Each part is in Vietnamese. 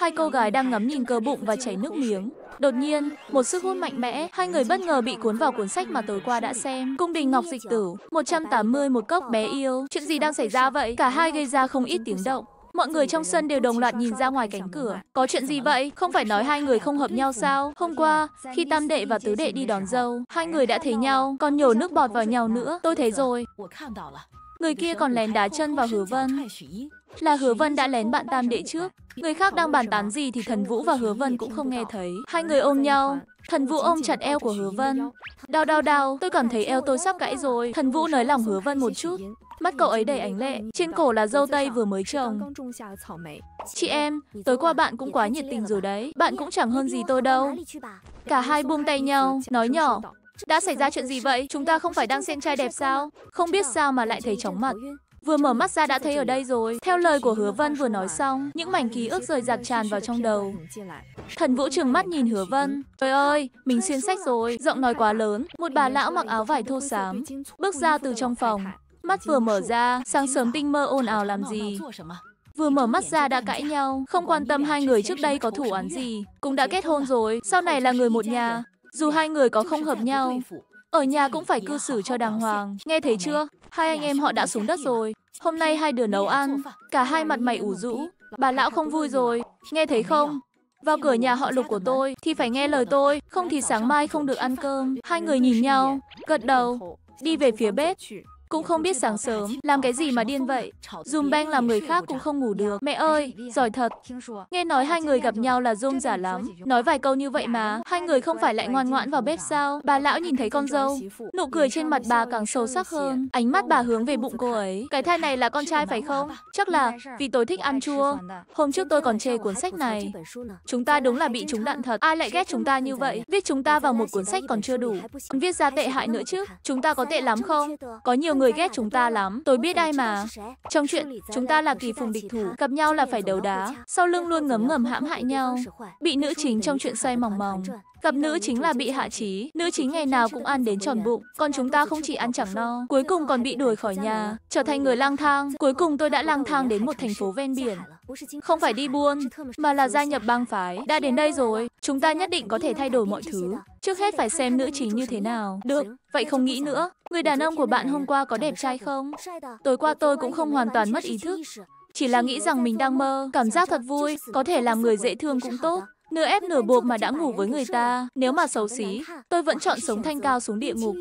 Hai cô gái đang ngắm nhìn cơ bụng và chảy nước miếng. Đột nhiên, một sức hút mạnh mẽ, hai người bất ngờ bị cuốn vào cuốn sách mà tối qua đã xem. Cung đình Ngọc Dịch Tử, 180 một cốc bé yêu. Chuyện gì đang xảy ra vậy? Cả hai gây ra không ít tiếng động. Mọi người trong sân đều đồng loạt nhìn ra ngoài cánh cửa. Có chuyện gì vậy? Không phải nói hai người không hợp nhau sao? Hôm qua, khi Tam Đệ và Tứ Đệ đi đón dâu, hai người đã thấy nhau, còn nhổ nước bọt vào nhau nữa. Tôi thấy rồi. Người kia còn lén đá chân vào Hứa Vân. Là Hứa Vân đã lén bạn Tam Đệ trước. Người khác đang bàn tán gì thì Thần Vũ và Hứa Vân cũng không nghe thấy. Hai người ôm nhau. Thần Vũ ôm chặt eo của Hứa Vân. Đau đau đau, tôi cảm thấy eo tôi sắp gãy rồi. Thần Vũ nới lòng Hứa Vân một chút. Mắt cậu ấy đầy ánh lệ, trên cổ là dâu tây vừa mới trồng. Chị em, tối qua bạn cũng quá nhiệt tình rồi đấy. Bạn cũng chẳng hơn gì tôi đâu. Cả hai buông tay nhau, nói nhỏ, đã xảy ra chuyện gì vậy? Chúng ta không phải đang xem trai đẹp sao? Không biết sao mà lại thấy chóng mặt. Vừa mở mắt ra đã thấy ở đây rồi. Theo lời của Hứa Vân vừa nói xong, những mảnh ký ức rời rạc tràn vào trong đầu. Thần Vũ trừng mắt nhìn Hứa Vân. Trời ơi, mình xuyên sách rồi. Giọng nói quá lớn. Một bà lão mặc áo vải thô xám bước ra từ trong phòng. Mắt vừa mở ra, sáng sớm tinh mơ ồn ào làm gì? Vừa mở mắt ra đã cãi nhau, không quan tâm hai người trước đây có thủ án gì, cũng đã kết hôn rồi, sau này là người một nhà. Dù hai người có không hợp nhau, ở nhà cũng phải cư xử cho đàng hoàng. Nghe thấy chưa? Hai anh em họ đã xuống đất rồi. Hôm nay hai đứa nấu ăn, cả hai mặt mày ủ rũ. Bà lão không vui rồi, nghe thấy không? Vào cửa nhà họ lục của tôi thì phải nghe lời tôi, không thì sáng mai không được ăn cơm. Hai người nhìn nhau, gật đầu, đi về phía bếp. Cũng không biết sáng sớm, làm cái gì mà điên vậy. Dùm bang làm người khác cũng không ngủ được. Mẹ ơi, giỏi thật. Nghe nói hai người gặp nhau là dung giả lắm. Nói vài câu như vậy mà, hai người không phải lại ngoan ngoãn vào bếp sao? Bà lão nhìn thấy con dâu, nụ cười trên mặt bà càng sâu sắc hơn. Ánh mắt bà hướng về bụng cô ấy. Cái thai này là con trai phải không? Chắc là vì tôi thích ăn chua. Hôm trước tôi còn chê cuốn sách này. Chúng ta đúng là bị chúng đạn thật. Ai lại ghét chúng ta như vậy? Viết chúng ta vào một cuốn sách còn chưa đủ. Còn viết ra tệ hại nữa chứ. Chúng ta có tệ lắm không? Có nhiều người ghét chúng ta lắm. Tôi biết ai mà. Trong chuyện, chúng ta là kỳ phùng địch thủ, gặp nhau là phải đấu đá, sau lưng luôn ngấm ngầm hãm hại nhau. Bị nữ chính trong chuyện say mỏng mỏng. Gặp nữ chính là bị hạ trí, nữ chính ngày nào cũng ăn đến tròn bụng, còn chúng ta không chỉ ăn chẳng no, cuối cùng còn bị đuổi khỏi nhà, trở thành người lang thang. Cuối cùng tôi đã lang thang đến một thành phố ven biển. Không phải đi buôn, mà là gia nhập bang phái. Đã đến đây rồi, chúng ta nhất định có thể thay đổi mọi thứ. Trước hết phải xem nữ chính như thế nào. Được, vậy không nghĩ nữa. Người đàn ông của bạn hôm qua có đẹp trai không? Tối qua tôi cũng không hoàn toàn mất ý thức. Chỉ là nghĩ rằng mình đang mơ, cảm giác thật vui, có thể làm người dễ thương cũng tốt. Nửa ép nửa buộc mà đã ngủ với người ta, nếu mà xấu xí, tôi vẫn chọn sống thanh cao xuống địa ngục.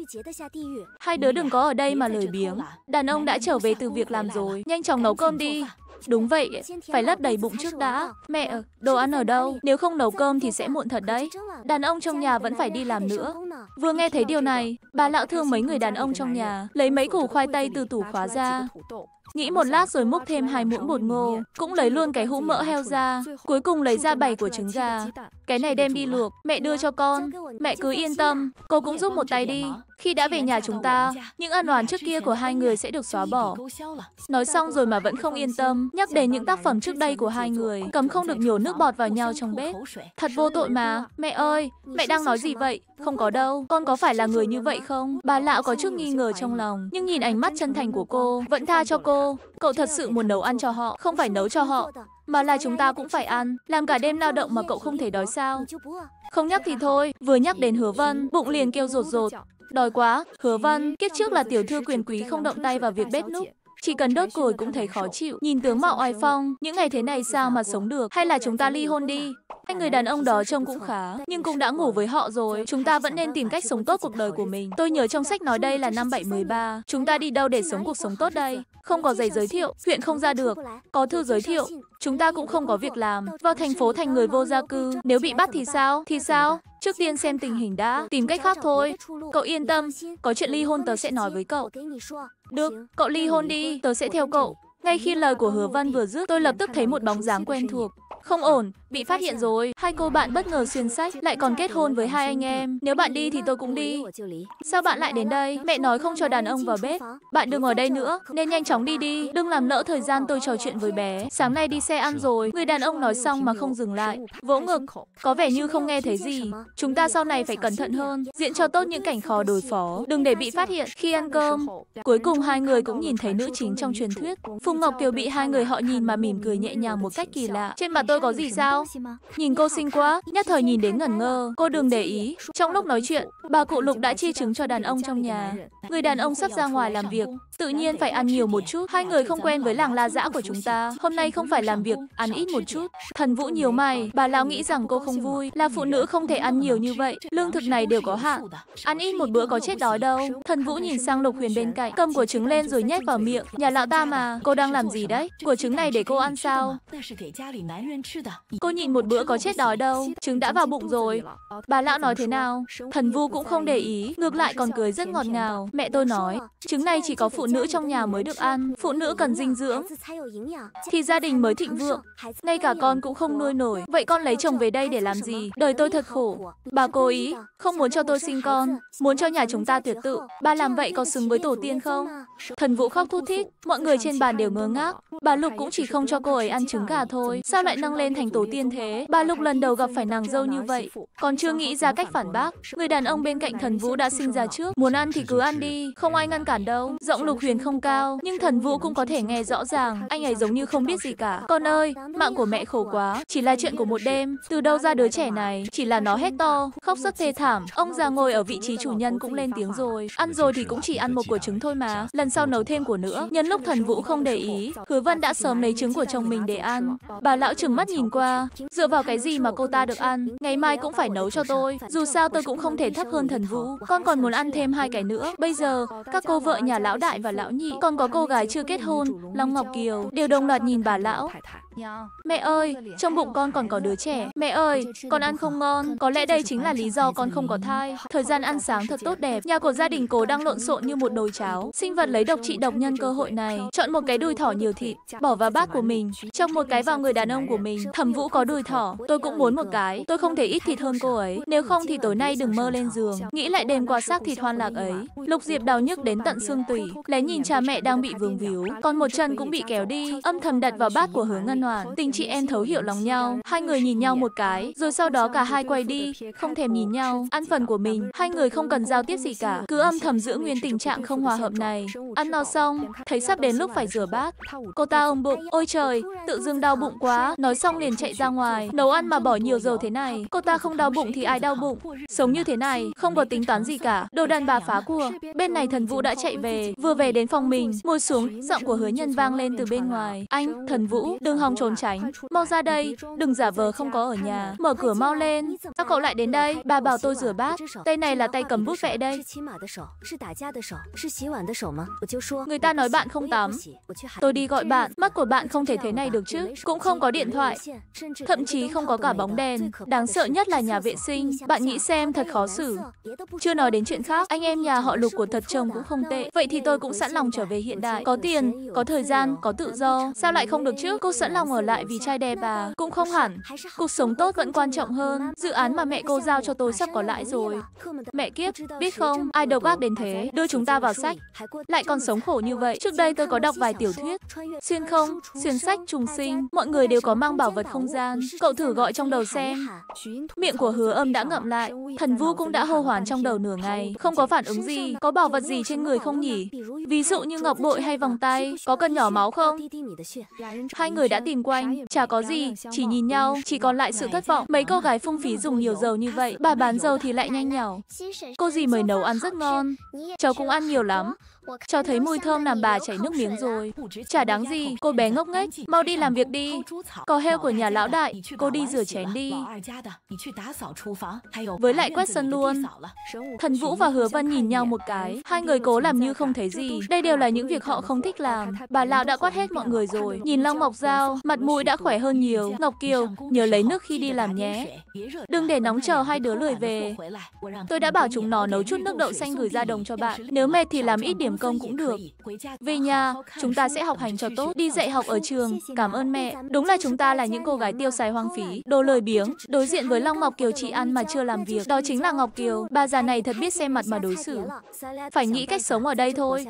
Hai đứa đừng có ở đây mà lời biếng. Đàn ông đã trở về từ việc làm rồi, nhanh chóng nấu cơm đi. Đúng vậy, phải lấp đầy bụng trước đã. Mẹ, đồ ăn ở đâu? Nếu không nấu cơm thì sẽ muộn thật đấy. Đàn ông trong nhà vẫn phải đi làm nữa. Vừa nghe thấy điều này, bà lão thương mấy người đàn ông trong nhà, lấy mấy củ khoai tây từ tủ khóa ra. Nghĩ một lát rồi múc thêm hai muỗng bột ngô, cũng lấy luôn cái hũ mỡ heo ra, cuối cùng lấy ra bảy của trứng gà. Cái này đem đi luộc, mẹ đưa cho con. Mẹ cứ yên tâm, cô cũng giúp một tay đi. Khi đã về nhà chúng ta, những ân oán trước kia của hai người sẽ được xóa bỏ. Nói xong rồi mà vẫn không yên tâm, nhắc đến những tác phẩm trước đây của hai người, cấm không được nhổ nước bọt vào nhau trong bếp. Thật vô tội mà, mẹ ơi, mẹ đang nói gì vậy? Không có đâu đâu, con có phải là người như vậy không? Bà lão có chút nghi ngờ trong lòng, nhưng nhìn ánh mắt chân thành của cô, vẫn tha cho cô. Cậu thật sự muốn nấu ăn cho họ, không phải nấu cho họ, mà là chúng ta cũng phải ăn. Làm cả đêm lao động mà cậu không thể đói sao? Không nhắc thì thôi, vừa nhắc đến hứa vân, bụng liền kêu rột rột. Đói quá, hứa vân, kiếp trước là tiểu thư quyền quý không động tay vào việc bếp núc. Chỉ cần đốt củi cũng thấy khó chịu. Nhìn tướng mạo oai phong, những ngày thế này sao mà sống được? Hay là chúng ta ly hôn đi? Hai người đàn ông đó trông cũng khá, nhưng cũng đã ngủ với họ rồi. Chúng ta vẫn nên tìm cách sống tốt cuộc đời của mình. Tôi nhớ trong sách nói đây là năm 713. Chúng ta đi đâu để sống cuộc sống tốt đây? Không có giấy giới thiệu, huyện không ra được. Có thư giới thiệu, chúng ta cũng không có việc làm. Vào thành phố thành người vô gia cư. Nếu bị bắt thì sao? Thì sao? Trước tiên xem tình hình đã, tìm cách khác thôi. Cậu yên tâm, có chuyện ly hôn tớ sẽ nói với cậu. Được, cậu ly hôn đi, tớ sẽ theo cậu. Ngay khi lời của Hứa Văn vừa dứt, tôi lập tức thấy một bóng dáng quen thuộc. Không ổn, Bị phát hiện rồi, hai cô bạn bất ngờ xuyên sách, lại còn kết hôn với hai anh em. Nếu bạn đi thì tôi cũng đi. Sao bạn lại đến đây? Mẹ nói không cho đàn ông vào bếp. Bạn đừng ở đây nữa, nên nhanh chóng đi đi. Đừng làm lỡ thời gian tôi trò chuyện với bé. Sáng nay đi xe ăn rồi, người đàn ông nói xong mà không dừng lại. Vỗ ngực, có vẻ như không nghe thấy gì. Chúng ta sau này phải cẩn thận hơn, diễn cho tốt những cảnh khó đối phó. Đừng để bị phát hiện khi ăn cơm. Cuối cùng hai người cũng nhìn thấy nữ chính trong truyền thuyết. Phùng Ngọc Kiều bị hai người họ nhìn mà mỉm cười nhẹ nhàng một cách kỳ lạ. Trên mặt tôi có gì sao? sao? Nhìn cô xinh quá, nhất thời nhìn đến ngẩn ngơ. Cô đừng để ý. Trong lúc nói chuyện, bà cụ Lục đã chi chứng cho đàn ông trong nhà. Người đàn ông sắp ra ngoài làm việc, tự nhiên phải ăn nhiều một chút. Hai người không quen với làng la dã của chúng ta. Hôm nay không phải làm việc, ăn ít một chút. Thần Vũ nhiều mày, bà lão nghĩ rằng cô không vui, là phụ nữ không thể ăn nhiều như vậy. Lương thực này đều có hạn. Ăn ít một bữa có chết đói đâu. Thần Vũ nhìn sang Lục Huyền bên cạnh, cầm của trứng lên rồi nhét vào miệng. Nhà lão ta mà, cô đang làm gì đấy? Quả trứng này để cô ăn sao? Cô Cô nhịn một bữa có chết đói đâu, trứng đã vào bụng rồi. Bà lão nói thế nào? Thần vu cũng không để ý, ngược lại còn cười rất ngọt ngào. Mẹ tôi nói, trứng này chỉ có phụ nữ trong nhà mới được ăn, phụ nữ cần dinh dưỡng, thì gia đình mới thịnh vượng. Ngay cả con cũng không nuôi nổi, vậy con lấy chồng về đây để làm gì? Đời tôi thật khổ. Bà cố ý, không muốn cho tôi sinh con, muốn cho nhà chúng ta tuyệt tự. Bà làm vậy có xứng với tổ tiên không? Thần vũ khóc thút thít, mọi người trên bàn đều ngơ ngác. Bà Lục cũng chỉ không cho cô ấy ăn trứng gà thôi, sao lại nâng lên thành tổ tiên? điên thế. Bà Lục lần đầu gặp phải nàng dâu như vậy, còn chưa nghĩ ra cách phản bác. Người đàn ông bên cạnh thần vũ đã sinh ra trước, muốn ăn thì cứ ăn đi, không ai ngăn cản đâu. Giọng Lục Huyền không cao, nhưng thần vũ cũng có thể nghe rõ ràng, anh ấy giống như không biết gì cả. Con ơi, mạng của mẹ khổ quá, chỉ là chuyện của một đêm, từ đâu ra đứa trẻ này, chỉ là nó hét to, khóc rất thê thảm. Ông già ngồi ở vị trí chủ nhân cũng lên tiếng rồi, ăn rồi thì cũng chỉ ăn một quả trứng thôi mà, lần sau nấu thêm của nữa. Nhân lúc thần vũ không để ý, Hứa Vân đã sớm lấy trứng của chồng mình để ăn. Bà lão trừng mắt nhìn qua, Dựa vào cái gì mà cô ta được ăn? Ngày mai cũng phải nấu cho tôi. Dù sao tôi cũng không thể thấp hơn thần vũ. Con còn muốn ăn thêm hai cái nữa. Bây giờ, các cô vợ nhà lão đại và lão nhị, còn có cô gái chưa kết hôn, Long Ngọc Kiều, đều đồng loạt nhìn bà lão. Mẹ ơi, trong bụng con còn có đứa trẻ. Mẹ ơi, con ăn không ngon. Có lẽ đây chính là lý do con không có thai. Thời gian ăn sáng thật tốt đẹp. Nhà của gia đình cố đang lộn xộn như một nồi cháo. Sinh vật lấy độc trị độc nhân cơ hội này. Chọn một cái đùi thỏ nhiều thịt, bỏ vào bát của mình. Trong một cái vào người đàn ông của mình. Thẩm Vũ có đùi thỏ, tôi cũng muốn một cái. Tôi không thể ít thịt hơn cô ấy. Nếu không thì tối nay đừng mơ lên giường. Nghĩ lại đêm qua xác thịt hoan lạc ấy. Lục Diệp đau nhức đến tận xương tủy. Lén nhìn cha mẹ đang bị vướng víu, còn một chân cũng bị kéo đi. Âm thầm đặt vào bát của Hứa Ngân Hoàng hoàn, tình chị em thấu hiểu lòng nhau. Hai người nhìn nhau một cái, rồi sau đó cả hai quay đi, không thèm nhìn nhau, ăn phần của mình. Hai người không cần giao tiếp gì cả, cứ âm thầm giữ nguyên tình trạng không hòa hợp này. Ăn no xong, thấy sắp đến lúc phải rửa bát. Cô ta ôm bụng, ôi trời, tự dưng đau bụng quá. Nói xong liền chạy ra ngoài, nấu ăn mà bỏ nhiều dầu thế này. Cô ta không đau bụng thì ai đau bụng. Sống như thế này, không có tính toán gì cả. Đồ đàn bà phá cua. Bên này thần vũ đã chạy về, vừa về đến phòng mình, ngồi xuống, giọng của hứa nhân vang lên từ bên ngoài. Anh, thần vũ, đừng hòng Phong trốn tránh. Mau ra đây, đừng giả vờ không có ở nhà. Mở cửa mau lên. Sao cậu lại đến đây? Bà bảo tôi rửa bát. Tay này là tay cầm bút vẽ đây. Người ta nói bạn không tắm. Tôi đi gọi bạn. Mắt của bạn không thể thế này được chứ. Cũng không có điện thoại. Thậm chí không có cả bóng đèn. Đáng sợ nhất là nhà vệ sinh. Bạn nghĩ xem thật khó xử. Chưa nói đến chuyện khác, anh em nhà họ lục của thật chồng cũng không tệ. Vậy thì tôi cũng sẵn lòng trở về hiện đại. Có tiền, có thời gian, có tự do. Sao lại không được chứ? Cô sẵn lòng lòng ở lại vì trai đẹp à? Cũng không hẳn. Cuộc sống tốt vẫn quan trọng hơn. Dự án mà mẹ cô giao cho tôi sắp có lãi rồi. Mẹ kiếp, biết không, ai đầu gác đến thế, đưa chúng ta vào sách. Lại còn sống khổ như vậy. Trước đây tôi có đọc vài tiểu thuyết. Xuyên không, xuyên sách, trùng sinh. Mọi người đều có mang bảo vật không gian. Cậu thử gọi trong đầu xem. Miệng của hứa âm đã ngậm lại. Thần vu cũng đã hô hoán trong đầu nửa ngày. Không có phản ứng gì. Có bảo vật gì trên người không nhỉ? Ví dụ như ngọc bội hay vòng tay. Có cần nhỏ máu không? Hai người đã nhìn quanh, chả có gì, chỉ nhìn nhau, chỉ còn lại sự thất vọng. Mấy cô gái phung phí dùng nhiều dầu như vậy, bà bán dầu thì lại nhanh nhảu. Cô dì mời nấu ăn rất ngon, cháu cũng ăn nhiều lắm. Cho thấy mùi thơm làm bà chảy nước miếng rồi. Chả đáng gì, cô bé ngốc nghếch, mau đi làm việc đi. Có heo của nhà lão đại, cô đi rửa chén đi. Với lại quét sân luôn. Thần Vũ và Hứa Văn nhìn nhau một cái, hai người cố làm như không thấy gì. Đây đều là những việc họ không thích làm. Bà lão đã quát hết mọi người rồi. Nhìn Long Mộc Dao, mặt mũi đã khỏe hơn nhiều. Ngọc Kiều, nhớ lấy nước khi đi làm nhé. Đừng để nóng chờ hai đứa lười về. Tôi đã bảo chúng nó nấu chút nước đậu xanh gửi ra đồng cho bạn. Nếu mệt thì làm ít điểm điểm công cũng được. Về nhà, chúng ta sẽ học hành cho tốt, đi dạy học ở trường. Cảm ơn mẹ. Đúng là chúng ta là những cô gái tiêu xài hoang phí, đồ lời biếng. Đối diện với Long Ngọc Kiều chị ăn mà chưa làm việc, đó chính là Ngọc Kiều. Bà già này thật biết xem mặt mà đối xử. Phải nghĩ cách sống ở đây thôi.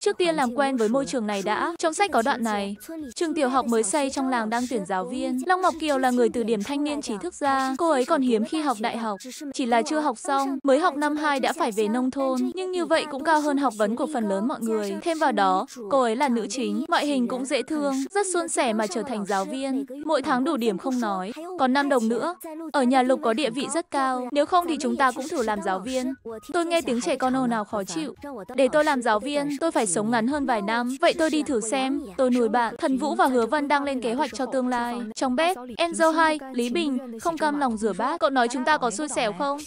Trước tiên làm quen với môi trường này đã. Trong sách có đoạn này, trường tiểu học mới xây trong làng đang tuyển giáo viên. Long Ngọc Kiều là người từ điểm thanh niên trí thức ra. Cô ấy còn hiếm khi học đại học, chỉ là chưa học xong, mới học năm 2 đã phải về nông thôn. Nhưng như vậy cũng cao hơn học vấn lớn của phần lớn mọi người. Thêm vào đó, cô ấy là nữ chính, ngoại hình cũng dễ thương, rất suôn sẻ mà trở thành giáo viên. Mỗi tháng đủ điểm không nói, còn năm đồng nữa. Ở nhà Lục có địa vị rất cao, nếu không thì chúng ta cũng thử làm giáo viên. Tôi nghe tiếng trẻ con ồn nào khó chịu. Để tôi làm giáo viên, tôi phải sống ngắn hơn vài năm. Vậy tôi đi thử xem. Tôi nuôi bạn. Thần Vũ và Hứa Vân đang lên kế hoạch cho tương lai. Trong bếp, Enzo Hai, Lý Bình không cam lòng rửa bát. Cậu nói chúng ta có xui xẻo không?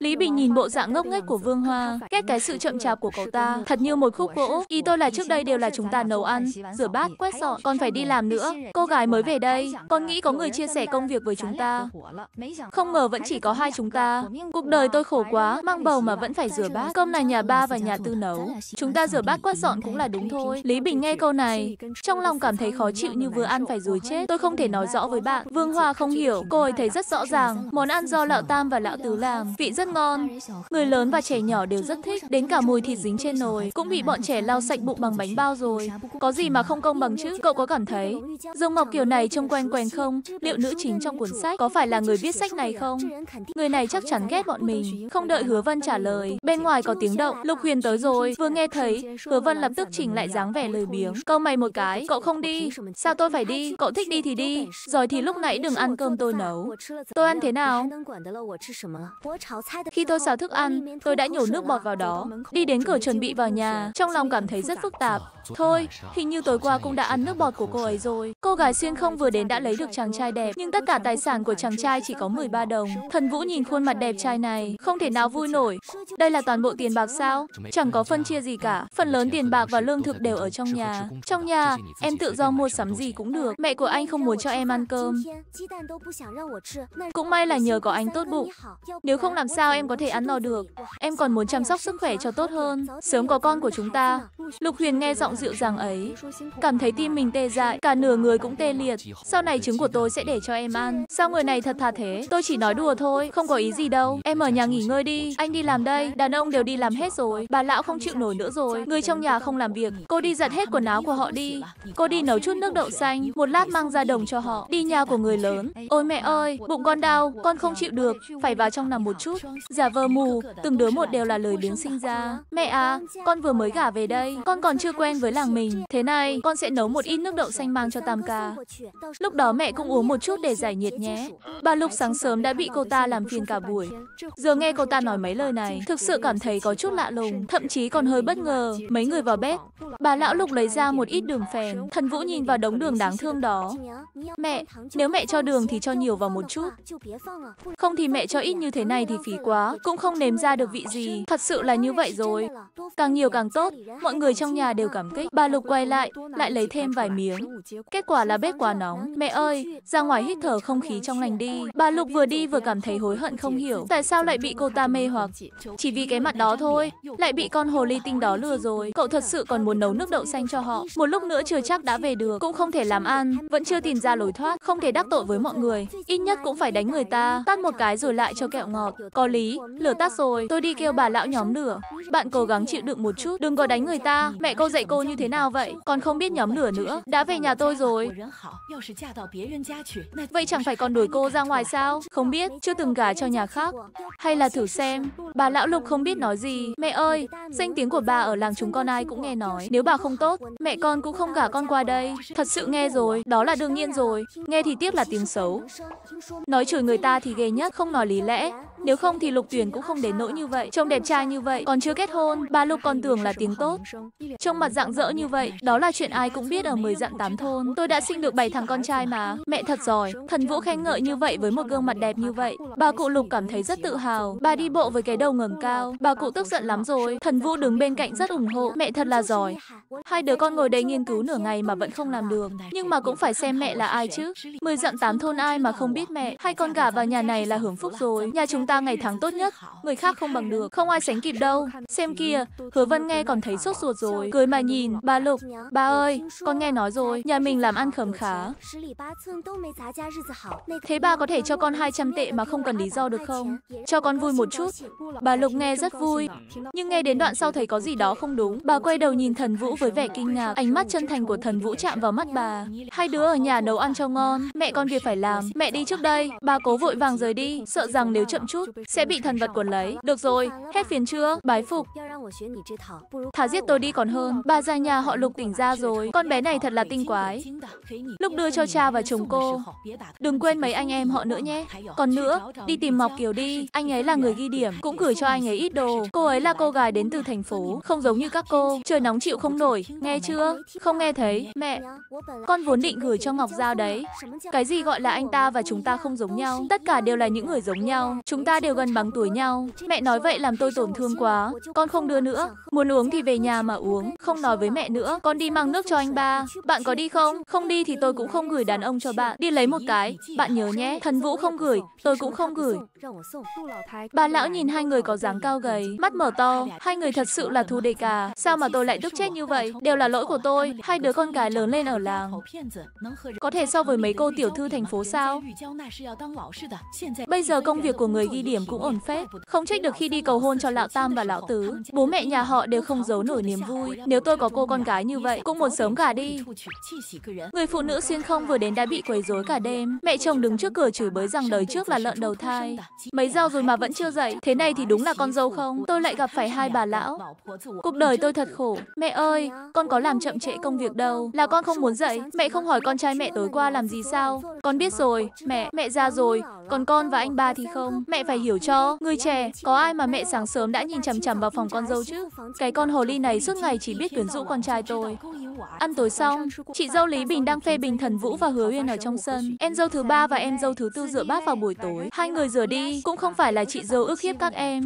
Lý Bình nhìn bộ dạng ngốc nghếch của Vương Hoa, ghét cái sự chậm chạp của cậu ta, thật như một khúc gỗ. Ý tôi là trước đây đều là chúng ta nấu ăn, rửa bát, quét dọn, còn phải đi làm nữa. Cô gái mới về đây, con nghĩ có người chia sẻ công việc với chúng ta. Không ngờ vẫn chỉ có hai chúng ta. Cuộc đời tôi khổ quá, mang bầu mà vẫn phải rửa bát. Cơm này nhà ba và nhà tư nấu. Chúng ta rửa bát quét dọn cũng là đúng thôi. Lý Bình nghe câu này, trong lòng cảm thấy khó chịu như vừa ăn phải rồi chết. Tôi không thể nói rõ với bạn. Vương Hoa không hiểu, cô ấy thấy rất rõ ràng. Món ăn do lão Tam và lão Tứ làm, vị rất ngon. Người lớn và trẻ nhỏ đều rất thích, đến cả mùi thịt dính trên nồi cũng bị bọn trẻ lau sạch bụng bằng bánh bao rồi. Có gì mà không công bằng chứ? Cậu có cảm thấy Dương Mộc kiểu này trông quen quen không? Liệu nữ chính trong cuốn sách có phải là người viết sách này không? Người này chắc chắn ghét bọn mình. Không đợi Hứa Vân trả lời, bên ngoài có tiếng động, Lục Huyền tới rồi. Vừa nghe thấy, Hứa Vân lập tức chỉnh lại dáng vẻ lười biếng. Câu mày một cái, cậu không đi. Sao tôi phải đi? Cậu thích đi thì đi. Rồi thì lúc nãy đừng ăn cơm tôi nấu. Tôi ăn thế nào? Khi tôi xào thức ăn, tôi đã nhổ nước bọt vào đó. Đi đến cửa trời chuẩn bị vào nhà, trong lòng cảm thấy rất phức tạp. Thôi, hình như tối qua cũng đã ăn nước bọt của cô ấy rồi. Cô gái xuyên không vừa đến đã lấy được chàng trai đẹp, nhưng tất cả tài sản của chàng trai chỉ có 13 đồng. Thần Vũ nhìn khuôn mặt đẹp trai này, không thể nào vui nổi. Đây là toàn bộ tiền bạc sao? Chẳng có phân chia gì cả. Phần lớn tiền bạc và lương thực đều ở trong nhà. Trong nhà, em tự do mua sắm gì cũng được. Mẹ của anh không muốn cho em ăn cơm. Cũng may là nhờ có anh tốt bụng. Nếu không làm sao em có thể ăn no được. Em còn muốn chăm sóc sức khỏe cho tốt hơn. Sớm có con của chúng ta. Lục Huyền nghe giọng dịu dàng ấy, cảm thấy tim mình tê dại, cả nửa người cũng tê liệt. Sau này trứng của tôi sẽ để cho em ăn. Sao người này thật thà thế? Tôi chỉ nói đùa thôi, không có ý gì đâu. Em ở nhà nghỉ ngơi đi, anh đi làm đây. Đàn ông đều đi làm hết rồi, bà lão không chịu nổi nữa rồi. Người trong nhà không làm việc, cô đi giặt hết quần áo của họ đi. Cô đi nấu chút nước đậu xanh, một lát mang ra đồng cho họ. Đi nhà của người lớn. Ôi mẹ ơi, bụng con đau, con không chịu được, phải vào trong nằm một chút. Giả vờ mù, từng đứa một đều là lời biếng sinh ra. Mẹ à, con vừa mới gả về đây, con còn chưa quen với làng mình. Thế này, con sẽ nấu một ít nước đậu xanh mang cho Tam ca. Lúc đó mẹ cũng uống một chút để giải nhiệt nhé. Bà Lục sáng sớm đã bị cô ta làm phiền cả buổi. Giờ nghe cô ta nói mấy lời này, thực sự cảm thấy có chút lạ lùng, thậm chí còn hơi bất ngờ. Mấy người vào bếp, bà lão Lục lấy ra một ít đường phèn. Thần Vũ nhìn vào đống đường đáng thương đó. Mẹ, nếu mẹ cho đường thì cho nhiều vào một chút. Không thì mẹ cho ít như thế này thì phí quá, cũng không nếm ra được vị gì. Thật sự là như vậy rồi. Càng nhiều càng tốt, mọi người trong nhà đều cảm kích. Bà Lục quay lại, lại lấy thêm vài miếng. Kết quả là bếp quá nóng. Mẹ ơi, ra ngoài hít thở không khí trong lành đi. Bà Lục vừa đi vừa cảm thấy hối hận không hiểu. Tại sao lại bị cô ta mê hoặc? Chỉ vì cái mặt đó thôi, lại bị con hồ ly tinh đó lừa rồi. Cậu thật sự còn muốn nấu nước đậu xanh cho họ. Một lúc nữa chưa chắc đã về được, cũng không thể làm ăn, vẫn chưa tìm ra lối thoát, không thể đắc tội với mọi người. Ít nhất cũng phải đánh người ta, tát một cái rồi lại cho kẹo ngọt. Có lý, lửa tắt rồi, tôi đi kêu bà lão nhóm lửa. Bạn cố gắng chịu đựng một chút, đừng có đánh người ta. Mẹ cô dạy cô như thế nào vậy? Còn không biết nhóm lửa nữa, đã về nhà tôi rồi. Vậy chẳng phải còn đuổi cô ra ngoài sao? Không biết, chưa từng gả cho nhà khác. Hay là thử xem. Bà lão lục không biết nói gì. Mẹ ơi, danh tiếng của bà ở làng chúng con ai cũng nghe nói. Nếu bà không tốt, mẹ con cũng không gả con qua đây. Thật sự nghe rồi, đó là đương nhiên rồi. Nghe thì tiếc là tiếng xấu. Nói chửi người ta thì ghê nhất, không nói lý lẽ. Nếu không thì Lục Tuyển cũng không đến nỗi như vậy, trông đẹp trai như vậy, còn chưa kết hôn, bà Lục còn tưởng là tiếng tốt. Trông mặt dạng dỡ như vậy, đó là chuyện ai cũng biết ở mười dặm tám thôn. Tôi đã sinh được bảy thằng con trai mà, mẹ thật giỏi. Thần Vũ khen ngợi như vậy với một gương mặt đẹp như vậy, bà cụ Lục cảm thấy rất tự hào. Bà đi bộ với cái đầu ngẩng cao, bà cụ tức giận lắm rồi. Thần Vũ đứng bên cạnh rất ủng hộ, mẹ thật là giỏi. Hai đứa con ngồi đây nghiên cứu nửa ngày mà vẫn không làm được, nhưng mà cũng phải xem mẹ là ai chứ. mười dặm tám thôn ai mà không biết mẹ, hai con gà vào nhà này là hưởng phúc rồi. Nhà chúng ta ta ngày tháng tốt nhất, người khác không bằng được, không ai sánh kịp đâu. Xem kia, Hứa Vân nghe còn thấy sốt ruột rồi, cười mà nhìn, bà Lục, bà ơi, con nghe nói rồi, nhà mình làm ăn khấm khá. Thế bà có thể cho con 200 tệ mà không cần lý do được không? Cho con vui một chút. Bà Lục nghe rất vui, nhưng nghe đến đoạn sau thấy có gì đó không đúng. Bà quay đầu nhìn thần Vũ với vẻ kinh ngạc, ánh mắt chân thành của thần Vũ chạm vào mắt bà. Hai đứa ở nhà nấu ăn cho ngon, mẹ con việc phải làm, mẹ đi trước đây. Bà cố vội vàng rời đi, sợ rằng nếu chậm chút sẽ bị thần vật cuốn lấy. Được rồi, hết phiền chưa? Bái phục. Thả giết tôi đi còn hơn. Bà già nhà họ lục tỉnh ra rồi. Con bé này thật là tinh quái. Lúc đưa cho cha và chồng cô. Đừng quên mấy anh em họ nữa nhé. Còn nữa, đi tìm Mọc Kiều đi. Anh ấy là người ghi điểm, cũng gửi cho anh ấy ít đồ. Cô ấy là cô gái đến từ thành phố, không giống như các cô. Trời nóng chịu không nổi, nghe chưa? Không nghe thấy. Mẹ, con vốn định gửi cho Ngọc Giao đấy. Cái gì gọi là anh ta và chúng ta không giống nhau? Tất cả đều là những người giống nhau. Chúng ta ta đều gần bằng tuổi nhau. Mẹ nói vậy làm tôi tổn thương quá. Con không đưa nữa. Muốn uống thì về nhà mà uống. Không nói với mẹ nữa. Con đi mang nước cho anh ba. Bạn có đi không? Không đi thì tôi cũng không gửi đàn ông cho bạn. Đi lấy một cái. Bạn nhớ nhé. Thần Vũ không gửi. Tôi cũng không gửi. Bà lão nhìn hai người có dáng cao gầy, mắt mở to. Hai người thật sự là thù đề cà. Sao mà tôi lại tức chết như vậy? Đều là lỗi của tôi. Hai đứa con gái lớn lên ở làng. Có thể so với mấy cô tiểu thư thành phố sao? Bây giờ công việc của người ghi điểm cũng ổn phép, Không trách được khi đi cầu hôn cho lão Tam và lão Tứ. Bố mẹ nhà họ đều không giấu nổi niềm vui. Nếu tôi có cô con gái như vậy, cũng muốn sớm gả đi. Người phụ nữ xuyên không vừa đến đã bị quấy rối cả đêm. Mẹ chồng đứng trước cửa chửi bới rằng đời trước là lợn đầu thai. Mấy giờ rồi mà vẫn chưa dậy. Thế này thì đúng là con dâu không? Tôi lại gặp phải hai bà lão. Cuộc đời tôi thật khổ. Mẹ ơi, con có làm chậm trễ công việc đâu. Là con không muốn dậy. Mẹ không hỏi con trai mẹ tối qua làm gì sao? Con biết rồi, mẹ, mẹ ra rồi, còn con và anh ba thì không. Mẹ phải hiểu cho. Người trẻ, có ai mà mẹ sáng sớm đã nhìn chằm chằm vào phòng con dâu chứ? Cái con hồ ly này suốt ngày chỉ biết quyến rũ con trai tôi. Ăn tối xong, chị dâu Lý Bình đang phê bình Thần Vũ và Hứa Uyên ở trong sân. Em dâu thứ ba và em dâu thứ tư rửa bát vào buổi tối. Hai người rửa đi, cũng không phải là chị dâu ước hiếp các em.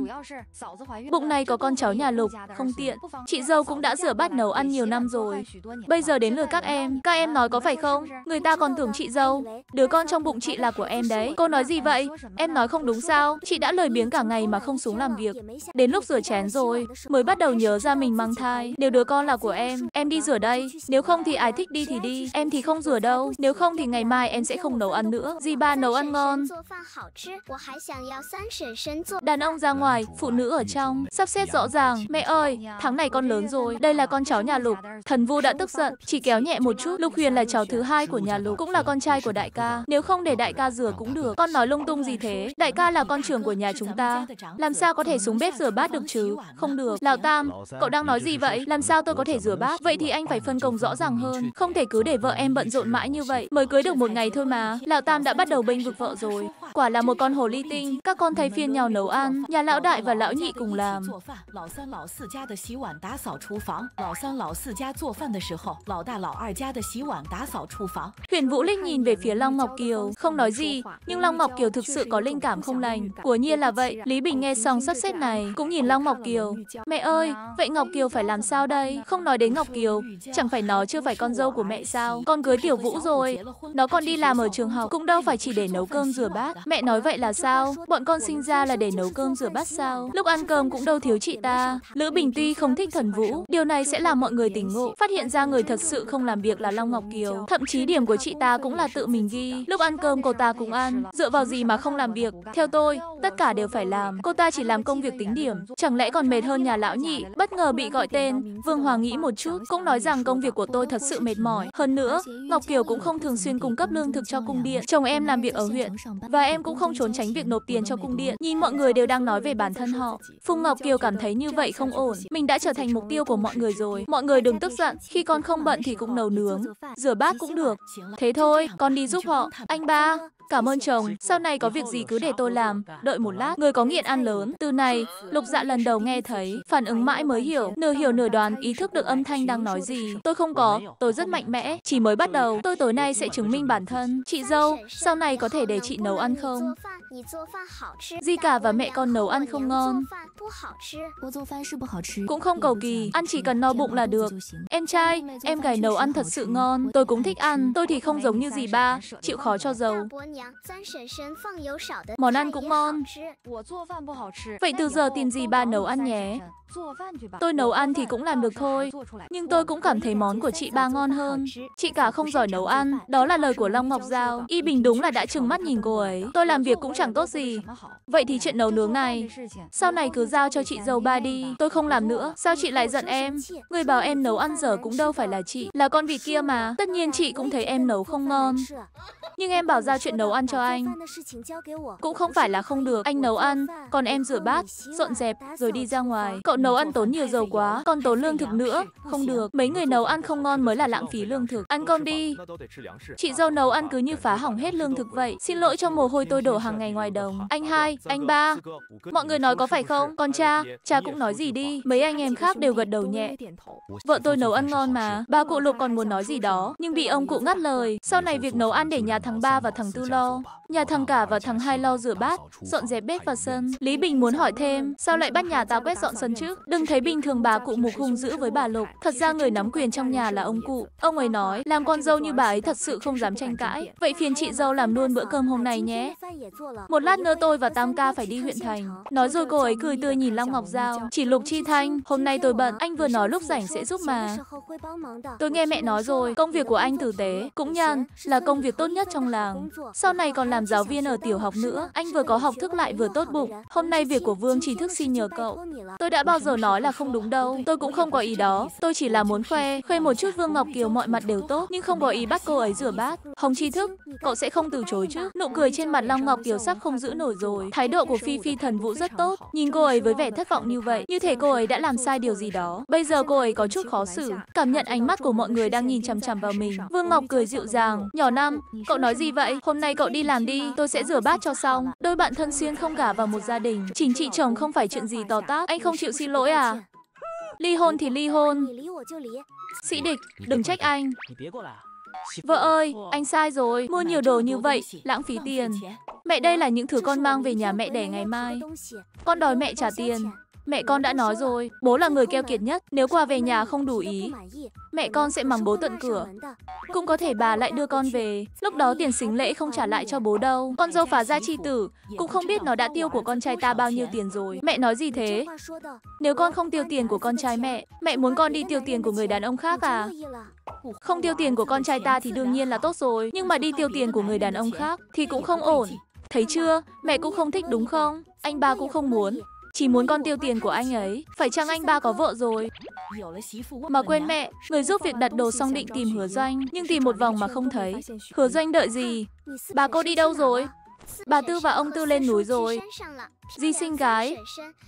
Bụng này có con cháu nhà Lục, không tiện. Chị dâu cũng đã rửa bát nấu ăn nhiều năm rồi. Bây giờ đến lượt các em, các em nói có phải không? Người ta còn tưởng chị dâu, đứa con trong bụng chị là của em đấy. Cô nói gì gì vậy? Em nói không đúng sao? Chị đã lời biếng cả ngày mà không xuống làm việc. Đến lúc rửa chén rồi, mới bắt đầu nhớ ra mình mang thai. Nếu đứa con là của em, em đi rửa đây. Nếu không thì ai thích đi thì đi. Em thì không rửa đâu. Nếu không thì ngày mai em sẽ không nấu ăn nữa. Dì ba nấu ăn ngon. Đàn ông ra ngoài, phụ nữ ở trong. Sắp xếp rõ ràng. Mẹ ơi, tháng này con lớn rồi. Đây là con cháu nhà Lục. Thần Vu đã tức giận, chỉ kéo nhẹ một chút. Lục Huyền là cháu thứ hai của nhà Lục, cũng là con trai của đại ca. Nếu không để đại ca rửa cũng được. Con nói lung tung gì thế? Đại ca là con trưởng của nhà chúng ta. Làm sao có thể xuống bếp rửa bát được chứ? Không được. Lão Tam, cậu đang nói gì vậy? Làm sao tôi có thể rửa bát? Vậy thì anh phải phân công rõ ràng hơn. Không thể cứ để vợ em bận rộn mãi như vậy. Mới cưới được một ngày thôi mà. Lão Tam đã bắt đầu bênh vực vợ rồi quả là một con hồ ly tinh. Các con thấy phiên nhau nấu ăn, nhà lão đại và lão nhị cùng làm. Huyền Vũ Linh nhìn về phía Long Ngọc Kiều, không nói gì, nhưng Long Ngọc Kiều thực sự có linh cảm không lành. Của nhiên là vậy, Lý Bình nghe xong sắp xếp này, cũng nhìn Long Ngọc Kiều. Mẹ ơi, vậy Ngọc Kiều phải làm sao đây? Không nói đến Ngọc Kiều, chẳng phải nó chưa phải con dâu của mẹ sao? Con cưới Tiểu Vũ rồi, nó còn đi làm ở trường học, cũng đâu phải chỉ để nấu cơm rửa bát. Mẹ nói vậy là sao? Bọn con sinh ra là để nấu cơm rửa bát sao? Lúc ăn cơm cũng đâu thiếu chị ta. Lữ Bình tuy không thích thần vũ, điều này sẽ làm mọi người tỉnh ngộ, phát hiện ra người thật sự không làm việc là Long Ngọc Kiều. Thậm chí điểm của chị ta cũng là tự mình ghi. Lúc ăn cơm cô ta cũng ăn, dựa vào gì mà không làm việc? Theo tôi, tất cả đều phải làm. Cô ta chỉ làm công việc tính điểm, chẳng lẽ còn mệt hơn nhà lão nhị? Bất ngờ bị gọi tên, Vương Hoàng nghĩ một chút, cũng nói rằng công việc của tôi thật sự mệt mỏi. Hơn nữa, Ngọc Kiều cũng không thường xuyên cung cấp lương thực cho cung điện. Chồng em làm việc ở huyện và em em cũng không trốn tránh việc nộp tiền cho cung điện. Nhìn mọi người đều đang nói về bản thân họ. Phùng Ngọc Kiều cảm thấy như vậy không ổn. Mình đã trở thành mục tiêu của mọi người rồi. Mọi người đừng tức giận. Khi con không bận thì cũng nấu nướng. Rửa bát cũng được. Thế thôi, con đi giúp họ. Anh ba, Cảm ơn chồng, sau này có việc gì cứ để tôi làm, đợi một lát, người có nghiện ăn lớn. Từ này, lục dạ lần đầu nghe thấy, phản ứng mãi mới hiểu, nửa hiểu nửa đoán ý thức được âm thanh đang nói gì. Tôi không có, tôi rất mạnh mẽ, chỉ mới bắt đầu, tôi tối nay sẽ chứng minh bản thân. Chị dâu, sau này có thể để chị nấu ăn không? Di cả và mẹ con nấu ăn không ngon. Cũng không cầu kỳ, ăn chỉ cần no bụng là được. Em trai, em gái nấu ăn thật sự ngon, tôi cũng thích ăn, tôi thì không giống như gì ba, chịu khó cho giàu. Món ăn cũng ngon. Vậy từ giờ tìm gì ba nấu ăn nhé. Tôi nấu ăn thì cũng làm được thôi, nhưng tôi cũng cảm thấy món của chị ba ngon hơn. Chị cả không giỏi nấu ăn, đó là lời của Long Ngọc Giao. Y Bình đúng là đã trừng mắt nhìn cô ấy. Tôi làm việc cũng chẳng tốt gì. Vậy thì chuyện nấu nướng này, sau này cứ giao cho chị dâu ba đi. Tôi không làm nữa, sao chị lại giận em? Người bảo em nấu ăn dở cũng đâu phải là chị, là con vịt kia mà. Tất nhiên chị cũng thấy em nấu không ngon. Nhưng em bảo giao chuyện nấu nấu ăn cho anh. Cũng không phải là không được, anh nấu ăn, còn em rửa bát, dọn dẹp, rồi đi ra ngoài. Cậu nấu ăn tốn nhiều dầu quá, còn tốn lương thực nữa, không được. Mấy người nấu ăn không ngon mới là lãng phí lương thực. Ăn con đi. Chị dâu nấu ăn cứ như phá hỏng hết lương thực vậy. Xin lỗi cho mồ hôi tôi đổ hàng ngày ngoài đồng. Anh hai, anh ba, mọi người nói có phải không? Còn cha, cha cũng nói gì đi. Mấy anh em khác đều gật đầu nhẹ. Vợ tôi nấu ăn ngon mà. Ba cụ lục còn muốn nói gì đó, nhưng bị ông cụ ngắt lời. Sau này việc nấu ăn để nhà thằng ba và thằng tư lo lo. Nhà thằng cả và thằng hai lo rửa bát, dọn dẹp bếp và sân. Lý Bình muốn hỏi thêm, sao lại bắt nhà tao quét dọn sân chứ? Đừng thấy bình thường bà cụ mục hung dữ với bà Lục. Thật ra người nắm quyền trong nhà là ông cụ. Ông ấy nói, làm con dâu như bà ấy thật sự không dám tranh cãi. Vậy phiền chị dâu làm luôn bữa cơm hôm nay nhé. Một lát nữa tôi và Tam ca phải đi huyện thành. Nói rồi cô ấy cười tươi nhìn Long Ngọc Giao. Chỉ Lục Chi Thanh, hôm nay tôi bận, anh vừa nói lúc rảnh sẽ giúp mà. Tôi nghe mẹ nói rồi, công việc của anh tử tế, cũng nhàn, là công việc tốt nhất trong làng. Sau sau này còn làm giáo viên ở tiểu học nữa, anh vừa có học thức lại vừa tốt bụng. Hôm nay việc của Vương chỉ thức xin nhờ cậu. Tôi đã bao giờ nói là không đúng đâu, tôi cũng không có ý đó. Tôi chỉ là muốn khoe, khoe một chút Vương Ngọc Kiều mọi mặt đều tốt, nhưng không có ý bắt cô ấy rửa bát. Hồng Chi thức, cậu sẽ không từ chối chứ? Nụ cười trên mặt Long Ngọc Kiều sắp không giữ nổi rồi. Thái độ của Phi Phi thần vũ rất tốt, nhìn cô ấy với vẻ thất vọng như vậy, như thể cô ấy đã làm sai điều gì đó. Bây giờ cô ấy có chút khó xử, cảm nhận ánh mắt của mọi người đang nhìn chằm chằm vào mình. Vương Ngọc cười dịu dàng, "Nhỏ Nam, cậu nói gì vậy? Hôm nay cậu đi làm đi, tôi sẽ rửa bát cho xong. Đôi bạn thân xuyên không gả vào một gia đình, chính trị chồng không phải chuyện gì to tát. Anh không chịu xin lỗi à? Ly hôn thì ly hôn. Sĩ địch, đừng trách anh. Vợ ơi, anh sai rồi, mua nhiều đồ như vậy, lãng phí tiền. Mẹ đây là những thứ con mang về nhà mẹ đẻ ngày mai. Con đòi mẹ trả tiền. Mẹ con đã nói rồi, bố là người keo kiệt nhất, nếu quà về nhà không đủ ý, mẹ con sẽ mắng bố tận cửa. Cũng có thể bà lại đưa con về, lúc đó tiền xính lễ không trả lại cho bố đâu. Con dâu phá ra chi tử, cũng không biết nó đã tiêu của con trai ta bao nhiêu tiền rồi. Mẹ nói gì thế? Nếu con không tiêu tiền của con trai mẹ, mẹ muốn con đi tiêu tiền của người đàn ông khác à? Không tiêu tiền của con trai ta thì đương nhiên là tốt rồi, nhưng mà đi tiêu tiền của người đàn ông khác thì cũng không ổn. Thấy chưa, mẹ cũng không thích đúng không? Anh ba cũng không muốn. Chỉ muốn con tiêu tiền của anh ấy Phải chăng anh ba có vợ rồi Mà quên mẹ Người giúp việc đặt đồ xong định tìm hứa doanh Nhưng tìm một vòng mà không thấy Hứa doanh đợi gì Bà cô đi đâu rồi Bà Tư và ông Tư lên núi rồi Di sinh gái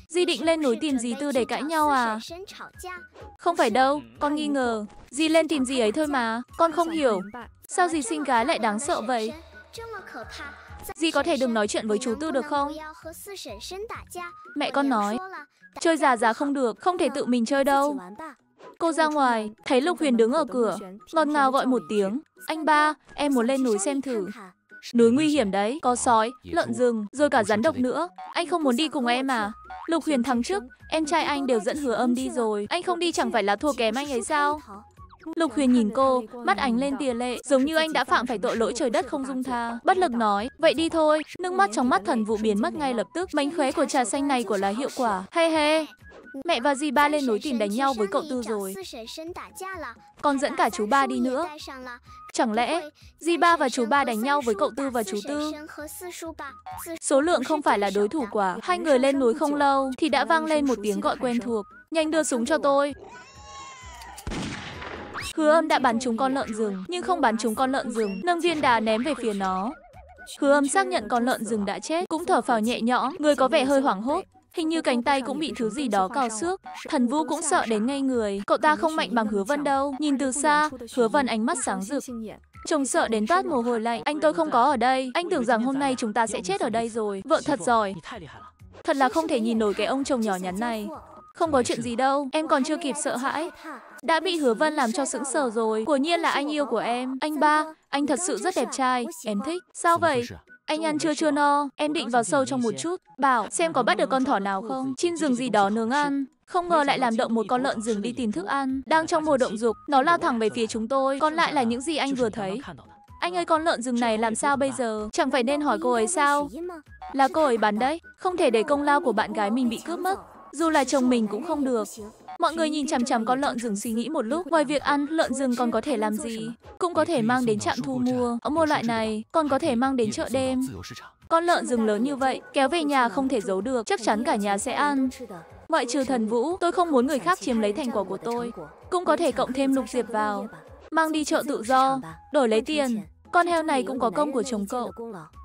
Di định lên núi tìm dì Tư để cãi nhau à Không phải đâu Con nghi ngờ Di lên tìm dì ấy thôi mà Con không hiểu Sao dì sinh gái lại đáng sợ vậy Dì có thể đừng nói chuyện với chú Tư được không? Mẹ con nói, chơi già già không được, không thể tự mình chơi đâu. Cô ra ngoài, thấy Lục Huyền đứng ở cửa, ngọt ngào gọi một tiếng. Anh ba, em muốn lên núi xem thử. Núi nguy hiểm đấy, có sói, lợn rừng, rồi cả rắn độc nữa. Anh không muốn đi cùng em à? Lục Huyền thắng trước, em trai anh đều dẫn hứa âm đi rồi. Anh không đi chẳng phải là thua kém anh ấy sao? Lục Huyền nhìn cô, mắt ánh lên tìa lệ, giống như anh đã phạm phải tội lỗi trời đất không dung tha. Bất lực nói, vậy đi thôi. Nước mắt trong mắt thần vụ biến mất ngay lập tức. Mánh khóe của trà xanh này của là hiệu quả. He he. Mẹ và dì ba lên núi tìm đánh nhau với cậu tư rồi. Còn dẫn cả chú ba đi nữa. Chẳng lẽ dì ba và chú ba đánh nhau với cậu tư và chú tư? Số lượng không phải là đối thủ quả. Hai người lên núi không lâu thì đã vang lên một tiếng gọi quen thuộc. Nhanh đưa súng cho tôi. Hứa âm đã bắn trúng con lợn rừng, nhưng không bắn trúng con lợn rừng, nâng viên đà ném về phía nó. Hứa âm xác nhận con lợn rừng đã chết, cũng thở phào nhẹ nhõm, người có vẻ hơi hoảng hốt. Hình như cánh tay cũng bị thứ gì đó cào xước. Thần Vũ cũng sợ đến ngay người. Cậu ta không mạnh bằng Hứa Vân đâu. Nhìn từ xa, Hứa Vân ánh mắt sáng rực. Chồng sợ đến toát mồ hôi lạnh. Anh tôi không có ở đây. Anh tưởng rằng hôm nay chúng ta sẽ chết ở đây rồi. Vợ thật giỏi. Thật là không thể nhìn nổi cái ông chồng nhỏ nhắn này. Không có chuyện gì đâu, em còn chưa kịp sợ hãi. Đã bị Hứa Vân làm cho sững sờ rồi. Quả nhiên là anh yêu của em. Anh ba, anh thật sự rất đẹp trai. Em thích. Sao vậy? Anh ăn chưa chưa no, em định vào sâu trong một chút. Bảo, xem có bắt được con thỏ nào không? Chim rừng gì đó nướng ăn. Không ngờ lại làm động một con lợn rừng đi tìm thức ăn. Đang trong mùa động dục, nó lao thẳng về phía chúng tôi. Còn lại là những gì anh vừa thấy. Anh ơi con lợn rừng này làm sao bây giờ? Chẳng phải nên hỏi cô ấy sao? Là cô ấy bán đấy. Không thể để công lao của bạn gái mình bị cướp mất. Dù là chồng mình cũng không được. Mọi người nhìn chằm chằm con lợn rừng suy nghĩ một lúc. Ngoài việc ăn, lợn rừng còn có thể làm gì? Cũng có thể mang đến trạm thu mua. Ở mua loại này, còn có thể mang đến chợ đêm. Con lợn rừng lớn như vậy, kéo về nhà không thể giấu được. Chắc chắn cả nhà sẽ ăn. Ngoại trừ thần vũ, tôi không muốn người khác chiếm lấy thành quả của tôi. Cũng có thể cộng thêm lục diệp vào. Mang đi chợ tự do, đổi lấy tiền. Con heo này cũng có công của chồng cậu.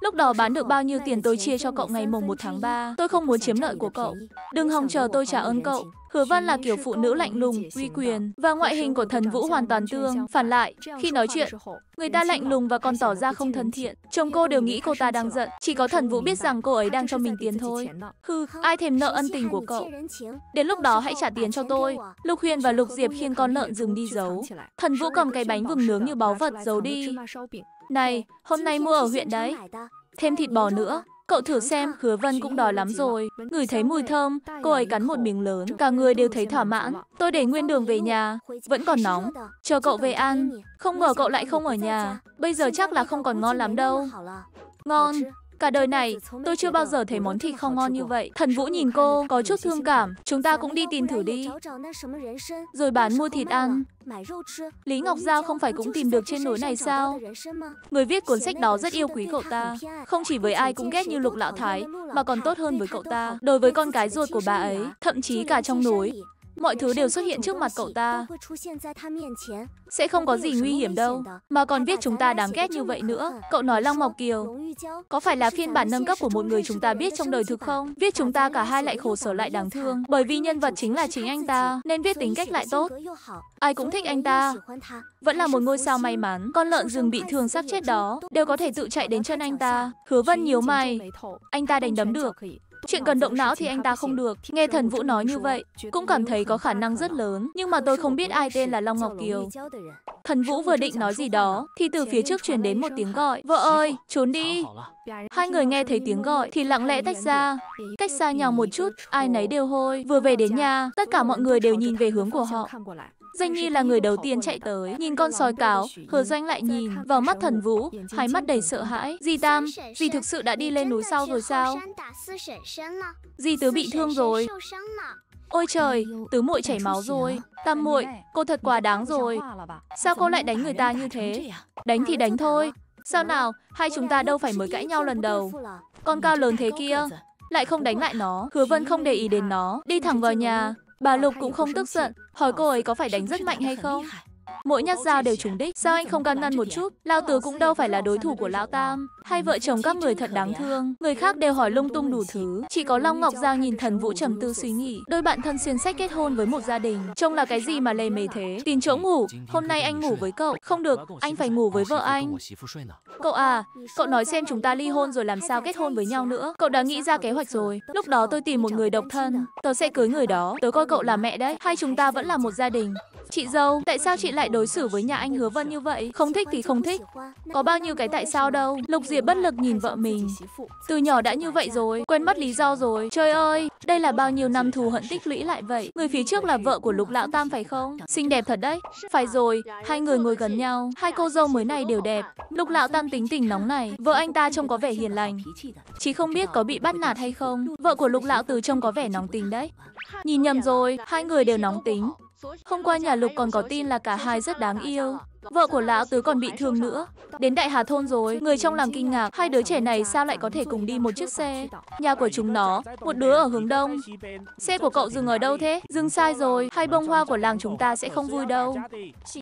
Lúc đó bán được bao nhiêu tiền tôi chia cho cậu ngày mùng 1 tháng 3. Tôi không muốn chiếm lợi của cậu. Đừng hòng chờ tôi trả ơn cậu. Hứa Văn là kiểu phụ nữ lạnh lùng, uy quyền và ngoại hình của thần Vũ hoàn toàn tương. Phản lại, khi nói chuyện, người ta lạnh lùng và còn tỏ ra không thân thiện. Chồng cô đều nghĩ cô ta đang giận, chỉ có thần Vũ biết rằng cô ấy đang cho mình tiền thôi. Hừ, ai thèm nợ ân tình của cậu. Đến lúc đó hãy trả tiền cho tôi. Lục Huyền và Lục Diệp khiêng con lợn rừng đi giấu. Thần Vũ cầm cái bánh vừng nướng như báu vật giấu đi. Này, hôm nay mua ở huyện đấy. Thêm thịt bò nữa. Cậu thử xem, Hứa Vân cũng đói lắm rồi. Ngửi thấy mùi thơm, cô ấy cắn một miếng lớn, cả người đều thấy thỏa mãn. Tôi để nguyên đường về nhà, vẫn còn nóng. Chờ cậu về ăn, không ngờ cậu lại không ở nhà. Bây giờ chắc là không còn ngon lắm đâu. Ngon, Cả đời này, tôi chưa bao giờ thấy món thịt không ngon như vậy. Thần Vũ nhìn cô, có chút thương cảm. Chúng ta cũng đi tìm thử đi. Rồi bán mua thịt ăn. Lý Ngọc Giao không phải cũng tìm được trên núi này sao? Người viết cuốn sách đó rất yêu quý cậu ta. Không chỉ với ai cũng ghét như Lục Lão Thái, mà còn tốt hơn với cậu ta. Đối với con cái ruột của bà ấy, thậm chí cả trong núi, Mọi thứ đều xuất hiện trước mặt cậu ta. Sẽ không có gì nguy hiểm đâu, mà còn biết chúng ta đáng ghét như vậy nữa. Cậu nói Lăng Ngọc Kiều, có phải là phiên bản nâng cấp của một người chúng ta biết trong đời thực không? Viết chúng ta cả hai lại khổ sở lại đáng thương, bởi vì nhân vật chính là chính anh ta, nên viết tính cách lại tốt. Ai cũng thích anh ta. Vẫn là một ngôi sao may mắn, con lợn rừng bị thương xác chết đó, đều có thể tự chạy đến chân anh ta. Hứa Vân nhíu mày, anh ta đánh đấm được, Chuyện cần động não thì anh ta không được. Nghe Thần Vũ nói như vậy, cũng cảm thấy có khả năng rất lớn. Nhưng mà tôi không biết ai tên là Long Ngọc Kiều. Thần Vũ vừa định nói gì đó, thì từ phía trước truyền đến một tiếng gọi. Vợ ơi, trốn đi. Hai người nghe thấy tiếng gọi thì lặng lẽ tách ra. Cách xa nhau một chút, ai nấy đều hôi. Vừa về đến nhà, tất cả mọi người đều nhìn về hướng của họ. Danh Nhi là người đầu tiên chạy tới, nhìn con sói cáo, Hờ Doanh lại nhìn vào mắt thần vũ, hai mắt đầy sợ hãi. Dì Tam, dì thực sự đã đi lên núi sau rồi sao? Dì tứ bị thương rồi. Ôi trời, tứ muội chảy máu rồi. Tam muội, cô thật quá đáng rồi. Sao cô lại đánh người ta như thế? Đánh thì đánh thôi. Sao nào, hai chúng ta đâu phải mới cãi nhau lần đầu. Con cao lớn thế kia, lại không đánh lại nó. Hứa Vân không để ý đến nó, đi thẳng vào nhà. Bà Lục cũng không tức giận, Hỏi cô ấy có phải đánh rất mạnh hay không? Mỗi nhát dao đều trúng đích, sao anh không can ngăn một chút? Lao tứ cũng đâu phải là đối thủ của Lão Tam. Hai vợ chồng các người thật đáng thương, người khác đều hỏi lung tung đủ thứ. Chỉ có Long Ngọc Giao nhìn thần vũ trầm tư suy nghĩ, đôi bạn thân xuyên sách kết hôn với một gia đình, trông là cái gì mà lề mề thế? Tìm chỗ ngủ, hôm nay anh ngủ với cậu, không được, anh phải ngủ với vợ anh. Cậu à, cậu nói xem chúng ta ly hôn rồi làm sao kết hôn với nhau nữa. Cậu đã nghĩ ra kế hoạch rồi, lúc đó tôi tìm một người độc thân, tớ sẽ cưới người đó, tớ coi cậu là mẹ đấy, hai chúng ta vẫn là một gia đình. Chị dâu, tại sao chị lại đối xử với nhà anh Hứa Vân như vậy? Không thích thì không thích. Có bao nhiêu cái tại sao đâu. Lục Diệp bất lực nhìn vợ mình. Từ nhỏ đã như vậy rồi, quên mất lý do rồi. Trời ơi, đây là bao nhiêu năm thù hận tích lũy lại vậy. Người phía trước là vợ của Lục Lão Tam phải không? Xinh đẹp thật đấy. Phải rồi, hai người ngồi gần nhau. Hai cô dâu mới này đều đẹp. Lục Lão Tam tính tình nóng này, vợ anh ta trông có vẻ hiền lành. Chỉ không biết có bị bắt nạt hay không. Vợ của Lục Lão Từ trông có vẻ nóng tính đấy. Nhìn nhầm rồi, hai người đều nóng tính hôm qua nhà Lục còn có tin là cả hai rất đáng yêu. Vợ của lão tứ còn bị thương nữa. Đến Đại Hà Thôn rồi, người trong làng kinh ngạc, hai đứa trẻ này sao lại có thể cùng đi một chiếc xe? Nhà của chúng nó, một đứa ở hướng đông. Xe của cậu dừng ở đâu thế? Dừng sai rồi, hai bông hoa của làng chúng ta sẽ không vui đâu.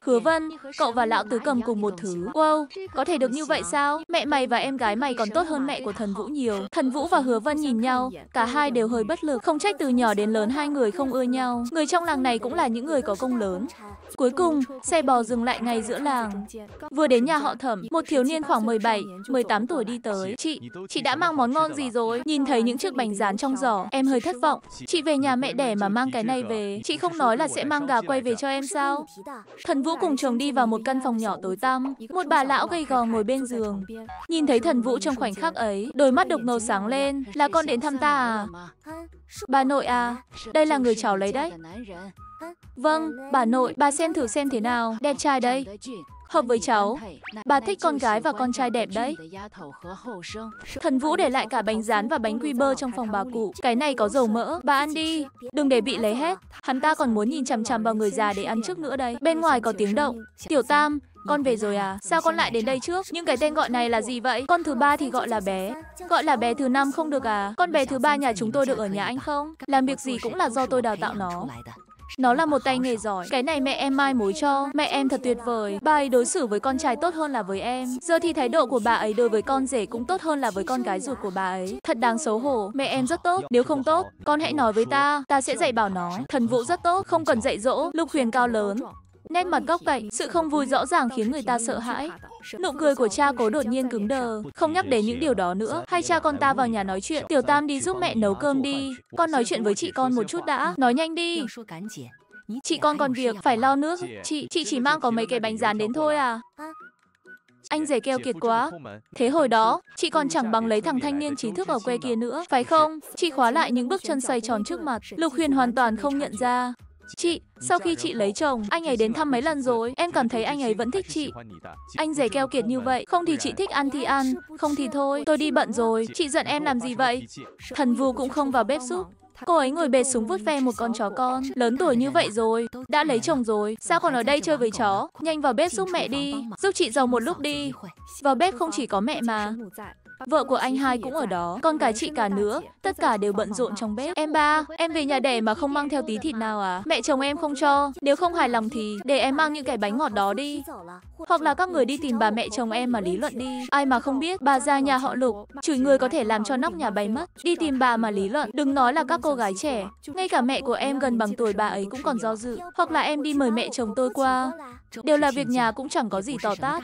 Hứa Vân, cậu và lão tứ cầm cùng một thứ. Wow, có thể được như vậy sao? Mẹ mày và em gái mày còn tốt hơn mẹ của thần Vũ nhiều. Thần Vũ và Hứa Vân nhìn nhau, cả hai đều hơi bất lực, không trách từ nhỏ đến lớn hai người không ưa nhau. Người trong làng này cũng là những người có công lớn. Cuối cùng, xe bò dừng lại ngay giữa giữa làng. Vừa đến nhà họ thẩm, một thiếu niên khoảng 17, 18 tuổi đi tới. Chị, chị đã mang món ngon gì rồi? Nhìn thấy những chiếc bánh rán trong giỏ, em hơi thất vọng. Chị về nhà mẹ đẻ mà mang cái này về. Chị không nói là sẽ mang gà quay về cho em sao? Thần Vũ cùng chồng đi vào một căn phòng nhỏ tối tăm. Một bà lão gầy gò ngồi bên giường. Nhìn thấy thần Vũ trong khoảnh khắc ấy, đôi mắt đục ngầu sáng lên. Là con đến thăm ta à? Bà nội à, đây là người cháu lấy đấy. Vâng, bà nội, bà xem thử xem thế nào, đẹp trai đây. Hợp với cháu, bà thích con gái và con trai đẹp đấy. Thần Vũ để lại cả bánh rán và bánh quy bơ trong phòng bà cụ. Cái này có dầu mỡ, bà ăn đi. Đừng để bị lấy hết. Hắn ta còn muốn nhìn chằm chằm vào người già để ăn trước nữa đây Bên ngoài có tiếng động. Tiểu Tam, con về rồi à? Sao con lại đến đây trước? nhưng cái tên gọi này là gì vậy? Con thứ ba thì gọi là bé. Gọi là bé thứ năm không được à? Con bé thứ ba nhà chúng tôi được ở nhà anh không? Làm việc gì cũng là do tôi đào tạo nó. Nó là một tay nghề giỏi. Cái này mẹ em mai mối cho. Mẹ em thật tuyệt vời. Bà ấy đối xử với con trai tốt hơn là với em. Giờ thì thái độ của bà ấy đối với con rể cũng tốt hơn là với con gái ruột của bà ấy. Thật đáng xấu hổ. Mẹ em rất tốt. Nếu không tốt, con hãy nói với ta. Ta sẽ dạy bảo nó. Thần vũ rất tốt, không cần dạy dỗ. Lục huyền cao lớn. Nét mặt góc cạnh, sự không vui rõ ràng khiến người ta sợ hãi. Nụ cười của cha cố đột nhiên cứng đờ, không nhắc đến những điều đó nữa. Hay cha con ta vào nhà nói chuyện, Tiểu Tam đi giúp mẹ nấu cơm đi. Con nói chuyện với chị con một chút đã, nói nhanh đi. Chị con còn việc, phải lo nước. Chị, chị chỉ mang có mấy cái bánh rán đến thôi à. Anh rể keo kiệt quá. Thế hồi đó, chị còn chẳng bằng lấy thằng thanh niên trí thức ở quê kia nữa, phải không? Chị khóa lại những bước chân xoay tròn trước mặt. Lục Huyền hoàn toàn không nhận ra. Chị, sau khi chị lấy chồng, anh ấy đến thăm mấy lần rồi, em cảm thấy anh ấy vẫn thích chị. Anh rể keo kiệt như vậy, không thì chị thích ăn thì ăn, không thì thôi, tôi đi bận rồi, chị giận em làm gì vậy? Thần Vù cũng không vào bếp giúp. Cô ấy ngồi bệt súng vút ve một con chó con, lớn tuổi như vậy rồi, đã lấy chồng rồi, sao còn ở đây chơi với chó? Nhanh vào bếp giúp mẹ đi, giúp chị giàu một lúc đi. Vào bếp không chỉ có mẹ mà. Vợ của anh hai cũng ở đó, còn cả chị cả nữa, tất cả đều bận rộn trong bếp. Em ba, em về nhà đẻ mà không mang theo tí thịt nào à? Mẹ chồng em không cho, nếu không hài lòng thì để em mang những cái bánh ngọt đó đi. Hoặc là các người đi tìm bà mẹ chồng em mà lý luận đi. Ai mà không biết, bà già nhà họ Lục, chửi người có thể làm cho nóc nhà bay mất. Đi tìm bà mà lý luận, đừng nói là các cô gái trẻ, ngay cả mẹ của em gần bằng tuổi bà ấy cũng còn do dự. Hoặc là em đi mời mẹ chồng tôi qua, đều là việc nhà cũng chẳng có gì to tát.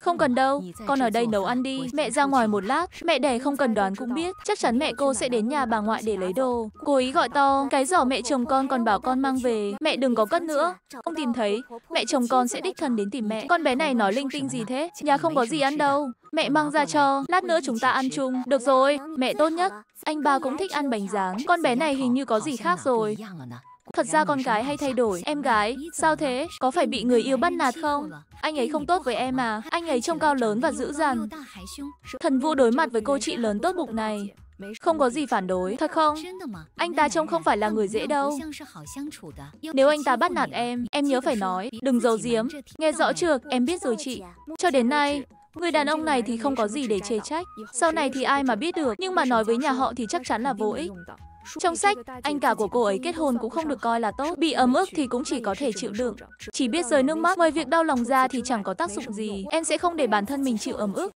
Không cần đâu, con ở đây nấu ăn đi, mẹ ra ngoài một lát bác. Mẹ đẻ không cần đoán cũng biết, chắc chắn mẹ cô sẽ đến nhà bà ngoại để lấy đồ. Cô ý gọi to, cái giỏ mẹ chồng con còn bảo con mang về, mẹ đừng có cất nữa. Không tìm thấy, mẹ chồng con sẽ đích thân đến tìm mẹ. Con bé này nói linh tinh gì thế? Nhà không có gì ăn đâu. Mẹ mang ra cho, lát nữa chúng ta ăn chung. Được rồi, mẹ tốt nhất. Anh ba cũng thích ăn bánh rán. Con bé này hình như có gì khác rồi. Thật ra con gái hay thay đổi. Em gái, sao thế? Có phải bị người yêu bắt nạt không? Anh ấy không tốt với em à? Anh ấy trông cao lớn và dữ dằn. Thần Vũ đối mặt với cô chị lớn tốt bụng này. Không có gì phản đối, thật không? Anh ta trông không phải là người dễ đâu. Nếu anh ta bắt nạt em, em nhớ phải nói, đừng giấu giếm. Nghe rõ chưa? Em biết rồi chị. Cho đến nay, Người đàn ông này thì không có gì để chê trách. Sau này thì ai mà biết được, nhưng mà nói với nhà họ thì chắc chắn là vô ích. Trong sách, anh cả của cô ấy kết hôn cũng không được coi là tốt, bị ấm ức thì cũng chỉ có thể chịu đựng. Chỉ biết rơi nước mắt, ngoài việc đau lòng ra thì chẳng có tác dụng gì. Em sẽ không để bản thân mình chịu ấm ức.